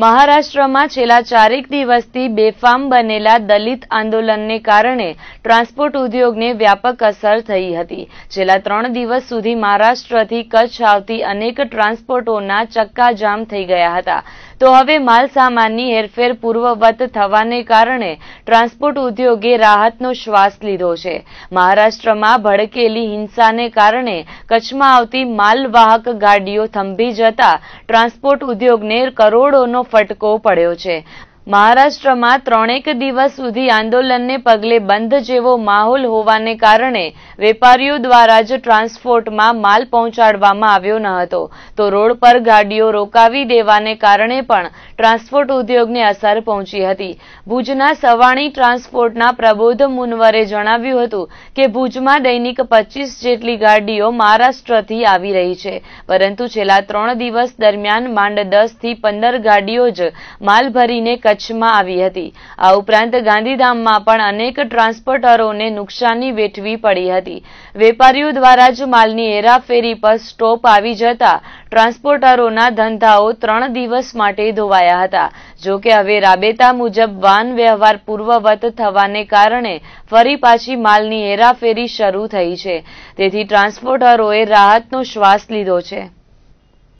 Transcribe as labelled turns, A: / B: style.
A: મહારાષ્ટ્રમાં છેલ્લા ચારેક દિવસથી બેફામ બનેલા દલિત આંદોલનને કારણે ટ્રાન્સપોર્ટ ઉદ્યોગને વ્યાપક અસર થઈ હતી છેલ્લા ત્રણ દિવસ સુધી મહારાષ્ટ્રથી કચ્છ આવતી અનેક ટ્રાન્સપોર્ટોના ચક્કાજામ થઈ ગયા હતા તો હવે માલસામાનની હેરફેર પૂર્વવત થવાને કારણે ટ્રાન્સપોર્ટ ઉદ્યોગે રાહતનો શ્વાસ લીધો છે મહારાષ્ટ્રમાં ભડકેલી હિંસાને કારણે કચ્છમાં આવતી માલવાહક ગાડીઓ થંભી જતા ટ્રાન્સપોર્ટ ઉદ્યોગને કરોડોનો ફટકો પડ્યો છે મહારાષ્ટ્રમાં ત્રણેક દિવસ સુધી આંદોલનને પગલે બંધ જેવો માહોલ હોવાને કારણે વેપારીઓ દ્વારા જ ટ્રાન્સપોર્ટમાં માલ પહોંચાડવામાં આવ્યો ન હતો તો રોડ પર ગાડીઓ રોકાવી દેવાને કારણે પણ ટ્રાન્સપોર્ટ ઉદ્યોગને અસર પહોંચી હતી ભુજના સવાણી ટ્રાન્સપોર્ટના પ્રબોધ મુનવરે જણાવ્યું હતું કે ભુજમાં દૈનિક પચીસ જેટલી ગાડીઓ મહારાષ્ટ્રથી આવી રહી છે પરંતુ છેલ્લા ત્રણ દિવસ દરમિયાન માંડ દસથી પંદર ગાડીઓ જ માલ ભરીને કચ્છમાં આવી હતી આ ઉપરાંત ગાંધીધામમાં પણ અનેક ટ્રાન્સપોર્ટરોને નુકસાની વેઠવી પડી હતી વેપારીઓ દ્વારા જ માલની હેરાફેરી પર સ્ટોપ આવી જતા ટ્રાન્સપોર્ટરોના ધંધાઓ ત્રણ દિવસ માટે ધોવાયા હતા જો કે હવે રાબેતા મુજબ વાહન વ્યવહાર પૂર્વવત થવાને કારણે ફરી પાછી માલની હેરાફેરી શરૂ થઈ છે તેથી ટ્રાન્સપોર્ટરોએ રાહતનો શ્વાસ લીધો છે